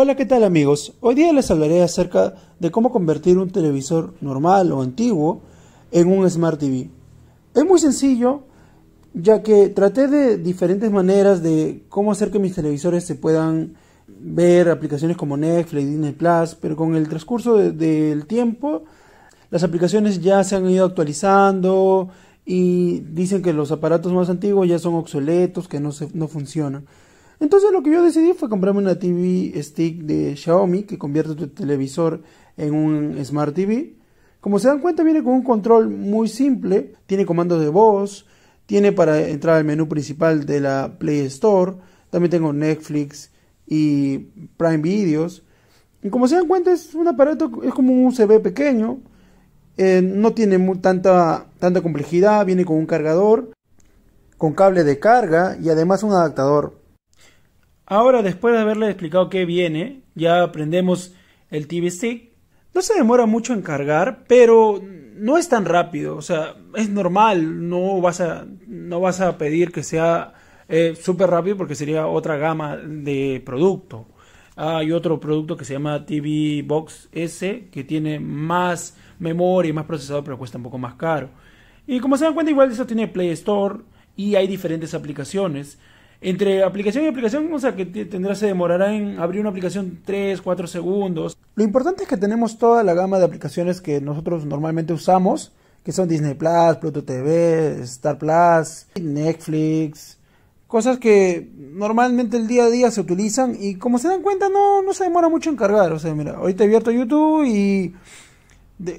Hola, ¿qué tal amigos? Hoy día les hablaré acerca de cómo convertir un televisor normal o antiguo en un Smart TV. Es muy sencillo, ya que traté de diferentes maneras de cómo hacer que mis televisores se puedan ver aplicaciones como Netflix, Disney Plus, pero con el transcurso del tiempo las aplicaciones ya se han ido actualizando y dicen que los aparatos más antiguos ya son obsoletos, que no, se, no funcionan. Entonces lo que yo decidí fue comprarme una TV Stick de Xiaomi que convierte tu televisor en un Smart TV. Como se dan cuenta viene con un control muy simple, tiene comandos de voz, tiene para entrar al menú principal de la Play Store, también tengo Netflix y Prime Videos. Y como se dan cuenta es un aparato, es como un USB pequeño, eh, no tiene tanta, tanta complejidad, viene con un cargador, con cable de carga y además un adaptador Ahora, después de haberle explicado qué viene, ya aprendemos el TV Stick. No se demora mucho en cargar, pero no es tan rápido. O sea, es normal. No vas a, no vas a pedir que sea eh, súper rápido porque sería otra gama de producto. Hay otro producto que se llama TV Box S que tiene más memoria y más procesador, pero cuesta un poco más caro. Y como se dan cuenta, igual eso tiene Play Store y hay diferentes aplicaciones entre aplicación y aplicación, o sea que tendrá, se demorará en abrir una aplicación 3, 4 segundos. Lo importante es que tenemos toda la gama de aplicaciones que nosotros normalmente usamos, que son Disney Plus, Pluto TV, Star Plus, Netflix, cosas que normalmente el día a día se utilizan y como se dan cuenta no, no se demora mucho en cargar. O sea, mira, te abierto YouTube y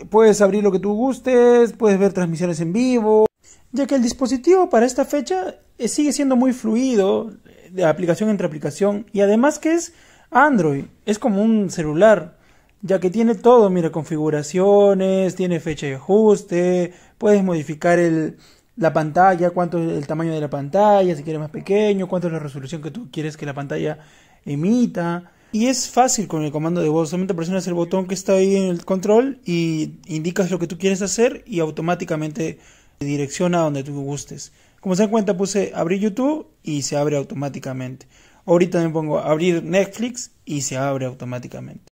puedes abrir lo que tú gustes, puedes ver transmisiones en vivo ya que el dispositivo para esta fecha eh, sigue siendo muy fluido eh, de aplicación entre aplicación y además que es Android, es como un celular, ya que tiene todo, mira, configuraciones, tiene fecha de ajuste, puedes modificar el, la pantalla, cuánto es el tamaño de la pantalla, si quieres más pequeño, cuánto es la resolución que tú quieres que la pantalla emita. Y es fácil con el comando de voz, solamente presionas el botón que está ahí en el control y indicas lo que tú quieres hacer y automáticamente dirección a donde tú gustes. Como se dan cuenta, puse abrir YouTube y se abre automáticamente. Ahorita me pongo abrir Netflix y se abre automáticamente.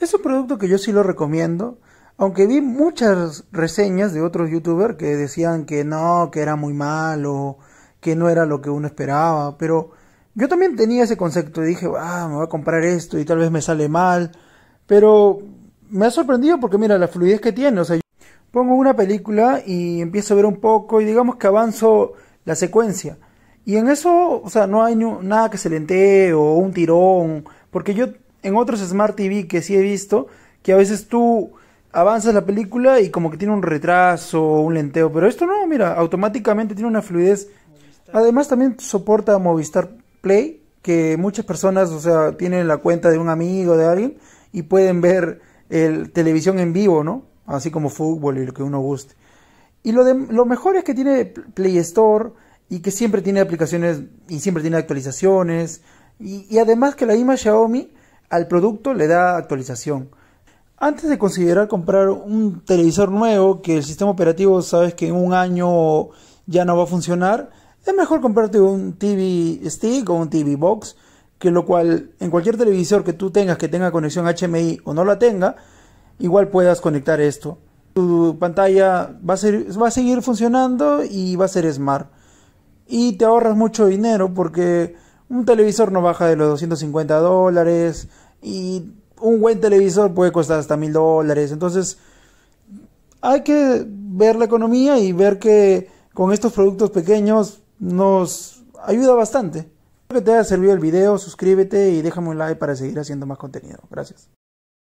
Es un producto que yo sí lo recomiendo, aunque vi muchas reseñas de otros youtubers que decían que no, que era muy malo, que no era lo que uno esperaba, pero yo también tenía ese concepto y dije, ah, me voy a comprar esto y tal vez me sale mal, pero me ha sorprendido porque mira la fluidez que tiene, o sea, pongo una película y empiezo a ver un poco y digamos que avanzo la secuencia. Y en eso, o sea, no hay nada que se lentee o un tirón, porque yo en otros Smart TV que sí he visto, que a veces tú avanzas la película y como que tiene un retraso o un lenteo, pero esto no, mira, automáticamente tiene una fluidez. Además también soporta Movistar Play, que muchas personas, o sea, tienen la cuenta de un amigo, de alguien, y pueden ver el televisión en vivo, ¿no? así como fútbol y lo que uno guste. Y lo, de, lo mejor es que tiene Play Store y que siempre tiene aplicaciones y siempre tiene actualizaciones. Y, además que la misma Xiaomi al producto le da actualización. Antes de considerar comprar un televisor nuevo que el sistema operativo sabes que en un año ya no va a funcionar, es mejor comprarte un TV Stick o un TV Box, que lo cual en cualquier televisor que tú tengas que tenga conexión HMI o no la tenga, igual puedas conectar esto. Tu pantalla va a, ser, va a seguir funcionando y va a ser smart. Y te ahorras mucho dinero porque un televisor no baja de los 250 dólares y un buen televisor puede costar hasta mil dólares. Entonces hay que ver la economía y ver que con estos productos pequeños nos ayuda bastante. Espero que te haya servido el video, suscríbete y déjame un like para seguir haciendo más contenido. Gracias.